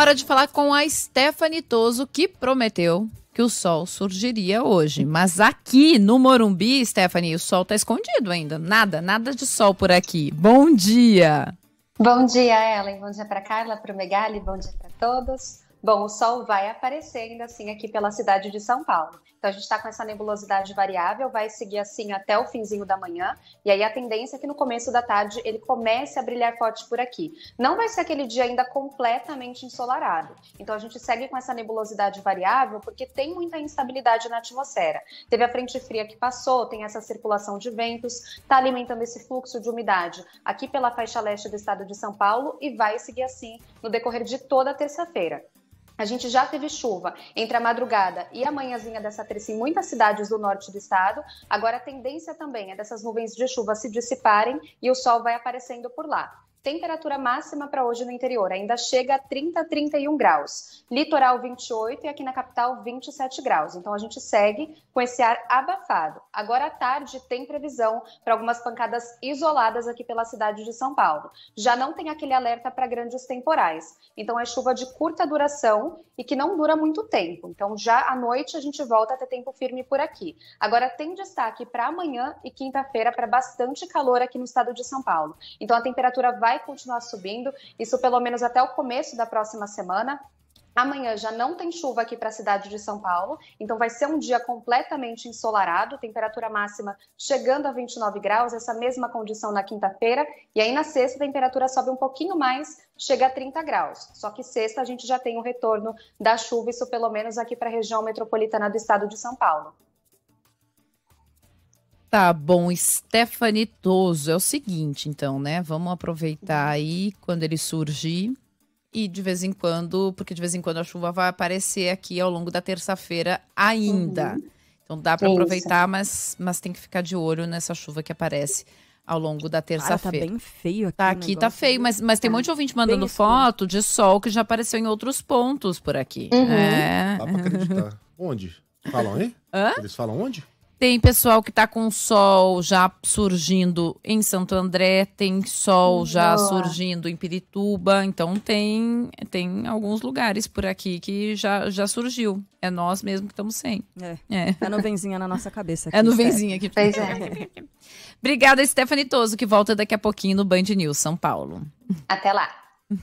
Hora de falar com a Stephanie Toso, que prometeu que o sol surgiria hoje. Mas aqui no Morumbi, Stephanie, o sol está escondido ainda. Nada, nada de sol por aqui. Bom dia! Bom dia, Ellen. Bom dia para Carla, para o Megali. Bom dia para todos. Bom, o Sol vai aparecer ainda assim aqui pela cidade de São Paulo. Então a gente está com essa nebulosidade variável, vai seguir assim até o finzinho da manhã, e aí a tendência é que no começo da tarde ele comece a brilhar forte por aqui. Não vai ser aquele dia ainda completamente ensolarado. Então a gente segue com essa nebulosidade variável porque tem muita instabilidade na atmosfera. Teve a frente fria que passou, tem essa circulação de ventos, está alimentando esse fluxo de umidade aqui pela faixa leste do estado de São Paulo e vai seguir assim no decorrer de toda a terça-feira. A gente já teve chuva entre a madrugada e a manhãzinha dessa terça em muitas cidades do norte do estado. Agora a tendência também é dessas nuvens de chuva se dissiparem e o sol vai aparecendo por lá. Temperatura máxima para hoje no interior ainda chega a 30 31 graus. Litoral 28 e aqui na capital 27 graus. Então a gente segue com esse ar abafado. Agora à tarde tem previsão para algumas pancadas isoladas aqui pela cidade de São Paulo. Já não tem aquele alerta para grandes temporais. Então é chuva de curta duração e que não dura muito tempo. Então já à noite a gente volta a ter tempo firme por aqui. Agora tem destaque para amanhã e quinta-feira para bastante calor aqui no estado de São Paulo. Então a temperatura vai vai continuar subindo, isso pelo menos até o começo da próxima semana. Amanhã já não tem chuva aqui para a cidade de São Paulo, então vai ser um dia completamente ensolarado, temperatura máxima chegando a 29 graus, essa mesma condição na quinta-feira, e aí na sexta a temperatura sobe um pouquinho mais, chega a 30 graus. Só que sexta a gente já tem o retorno da chuva, isso pelo menos aqui para a região metropolitana do estado de São Paulo. Tá bom, Stephanie Toso. É o seguinte, então, né? Vamos aproveitar aí quando ele surgir. E de vez em quando, porque de vez em quando a chuva vai aparecer aqui ao longo da terça-feira ainda. Uhum. Então dá para aproveitar, mas, mas tem que ficar de olho nessa chuva que aparece ao longo da tá terça-feira. Tá bem feio aqui. Tá aqui, tá feio, mas, mas tem um monte de ouvinte mandando bem foto de sol que já apareceu em outros pontos por aqui. Uhum. É. Dá pra acreditar. Onde? Falam aí? Hã? Eles falam onde? Tem pessoal que está com sol já surgindo em Santo André, tem sol Boa. já surgindo em Pirituba, então tem tem alguns lugares por aqui que já, já surgiu. É nós mesmo que estamos sem. É. É. é a nuvenzinha na nossa cabeça. É aqui, é nuvenzinha aqui. Pois é. Obrigada, Stephanie Toso, que volta daqui a pouquinho no Band News São Paulo. Até lá.